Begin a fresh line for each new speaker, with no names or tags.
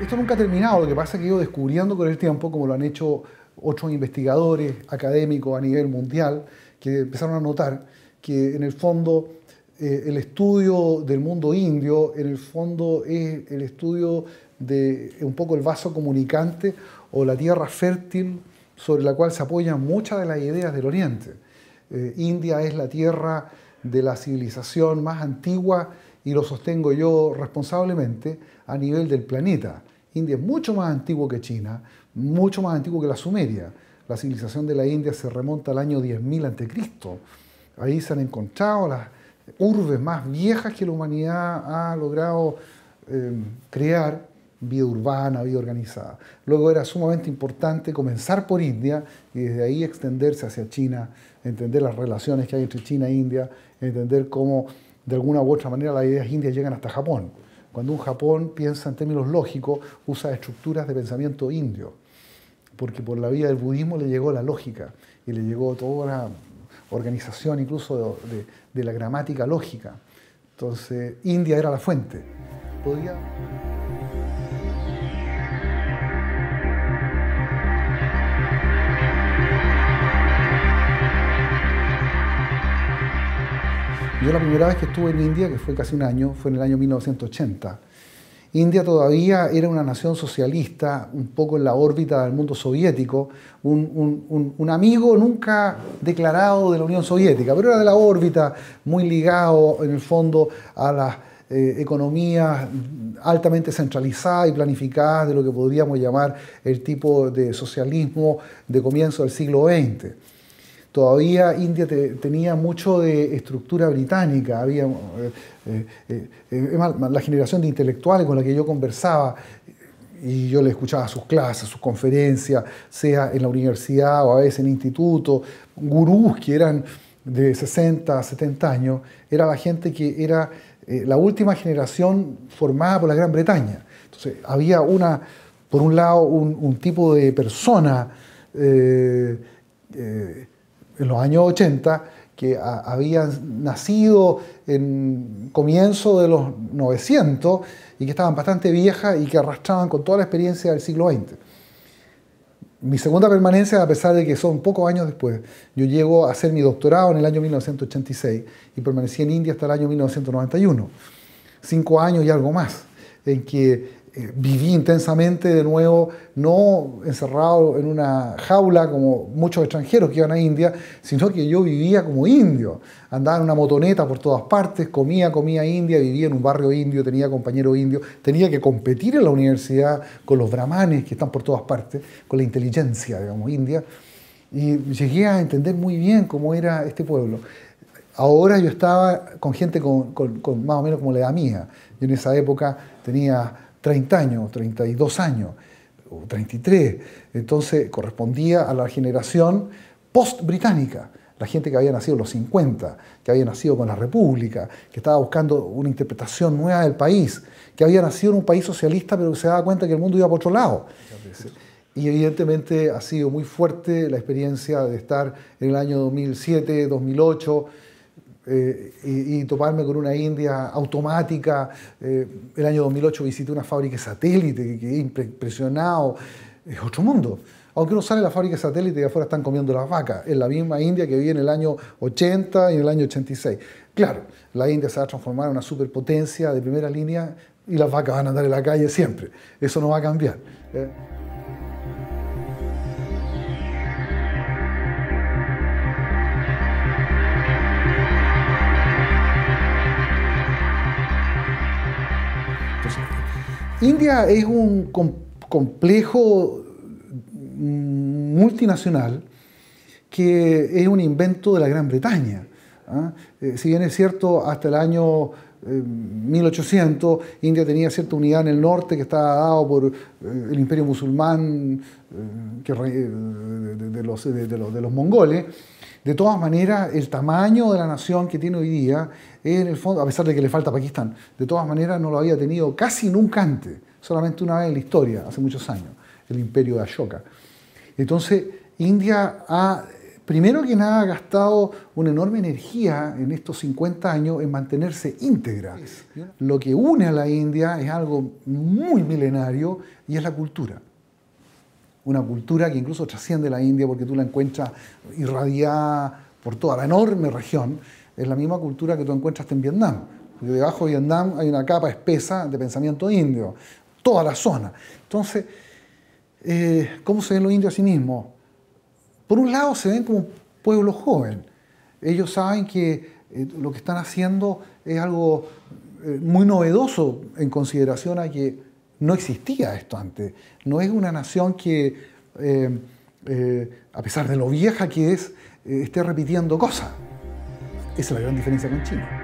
Esto nunca ha terminado, lo que pasa es que he ido descubriendo con el tiempo, como lo han hecho otros investigadores académicos a nivel mundial, que empezaron a notar que en el fondo eh, el estudio del mundo indio, en el fondo es el estudio de un poco el vaso comunicante o la tierra fértil sobre la cual se apoyan muchas de las ideas del Oriente. Eh, India es la tierra de la civilización más antigua y lo sostengo yo responsablemente a nivel del planeta. India es mucho más antiguo que China, mucho más antiguo que la Sumeria. La civilización de la India se remonta al año 10.000 a.C. Ahí se han encontrado las urbes más viejas que la humanidad ha logrado em, crear, vida urbana, vida organizada. Luego era sumamente importante comenzar por India y desde ahí extenderse hacia China, entender las relaciones que hay entre China e India, entender cómo de alguna u otra manera las ideas indias llegan hasta Japón. Cuando un Japón piensa en términos lógicos, usa estructuras de pensamiento indio, porque por la vía del budismo le llegó la lógica y le llegó toda la organización incluso de, la gramática lógica. Entonces, India era la fuente. Yo la primera vez que estuve en India, que fue casi un año, fue en el año 1980. India todavía era una nación socialista, un poco en la órbita del mundo soviético, un, amigo nunca declarado de la Unión Soviética, pero era de la órbita, muy ligado en el fondo a las eh, economías altamente centralizadas y planificadas de lo que podríamos llamar el tipo de socialismo de comienzo del siglo XX todavía India tenía mucho de estructura británica, había eh, eh, eh, la generación de intelectuales con la que yo conversaba y yo le escuchaba sus clases, sus conferencias, sea en la universidad o a veces en instituto, gurús que eran de 60, 70 años, era la gente que era la última generación formada por la Gran Bretaña. Entonces había una, por un lado, un, tipo de persona en los años 80 que habían nacido en comienzo de los 900 y que estaban bastante viejas y que arrastraban con toda la experiencia del siglo XX. Mi segunda permanencia, a pesar de que son pocos años después, yo llego a hacer mi doctorado en el año 1986 y permanecí en India hasta el año 1991, cinco años y algo más, en que eh, viví intensamente de nuevo, no encerrado en una jaula como muchos extranjeros que iban a India, sino que yo vivía como indio. Andaba en una motoneta por todas partes, comía, comía india, vivía en un barrio indio, tenía compañeros indio tenía que competir en la universidad con los brahmanes que están por todas partes, con la inteligencia, digamos, india. Y llegué a entender muy bien cómo era este pueblo. Ahora yo estaba con gente con, más o menos como la edad mía. Yo en esa época tenía 30 años, 32 años, 33. Entonces correspondía a la generación post-británica, la gente que había nacido en los 50, que había nacido con la República, que estaba buscando una interpretación nueva del país, que había nacido en un país socialista pero que se daba cuenta que el mundo iba por otro lado. Y evidentemente ha sido muy fuerte la experiencia de estar en el año 2007, 2008 eh, y, toparme con una India automática. Eh, el año 2008 visité una fábrica satélite que quedé impresionado. Es otro mundo. Aunque uno sale de la fábrica satélite y afuera están comiendo las vacas. Es la misma India que vi en el año 80 y en el año 86. Claro, la India se va a transformar en una superpotencia de primera línea y las vacas van a andar en la calle siempre. Eso no va a cambiar. ¿eh? India es un complejo mm, multinacional que es un invento de la Gran Bretaña. ¿ah? Eh, si bien es cierto, hasta el año 1800 eh, India tenía cierta unidad en el norte que estaba dado por eh, el imperio musulmán de, los, mongoles, de todas maneras, el tamaño de la nación que tiene hoy día, en el fondo, a pesar de que le falta Pakistán, de todas maneras no lo había tenido casi nunca antes, solamente una vez en la historia, hace muchos años, el imperio de Ashoka. Entonces, India ha, primero que nada, ha gastado una enorme energía en estos 50 años en mantenerse íntegra. Lo que une a la India es algo muy milenario y es la cultura una cultura que incluso trasciende la India porque tú la encuentras irradiada por toda la enorme región, es la misma cultura que tú encuentras en Vietnam. Porque debajo de Vietnam hay una capa espesa de pensamiento indio, toda la zona. Entonces, eh, ¿cómo se ven los indios a sí mismos? Por un lado, se ven como un pueblo joven. Ellos saben que eh, lo que están haciendo es algo eh, muy novedoso en consideración a que no existía esto antes. No es una nación que, eh, eh, a pesar de lo vieja que es, eh, esté repitiendo cosas. Esa es la gran diferencia con China.